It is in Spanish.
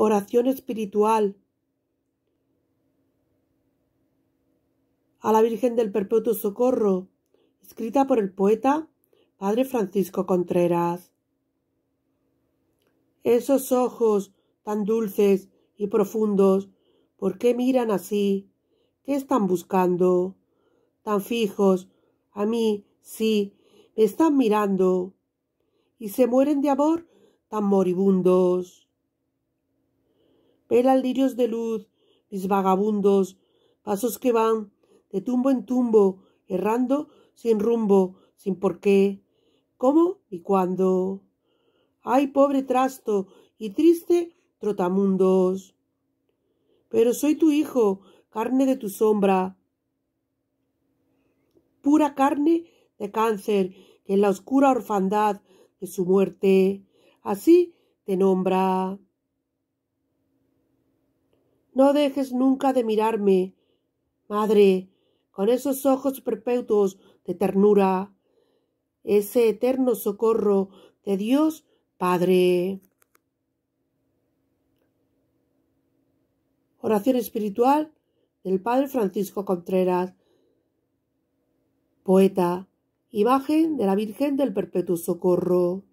oración espiritual, a la Virgen del Perpetuo Socorro, escrita por el poeta Padre Francisco Contreras. Esos ojos tan dulces y profundos, ¿por qué miran así? ¿Qué están buscando? Tan fijos, a mí, sí, me están mirando. Y se mueren de amor tan moribundos velan lirios de luz, mis vagabundos, pasos que van de tumbo en tumbo, errando sin rumbo, sin por qué, cómo y cuándo. Ay, pobre trasto y triste trotamundos. Pero soy tu hijo, carne de tu sombra, pura carne de cáncer que en la oscura orfandad de su muerte así te nombra. No dejes nunca de mirarme, madre, con esos ojos perpetuos de ternura, ese eterno socorro de Dios Padre. Oración espiritual del Padre Francisco Contreras, poeta, imagen de la Virgen del Perpetuo Socorro.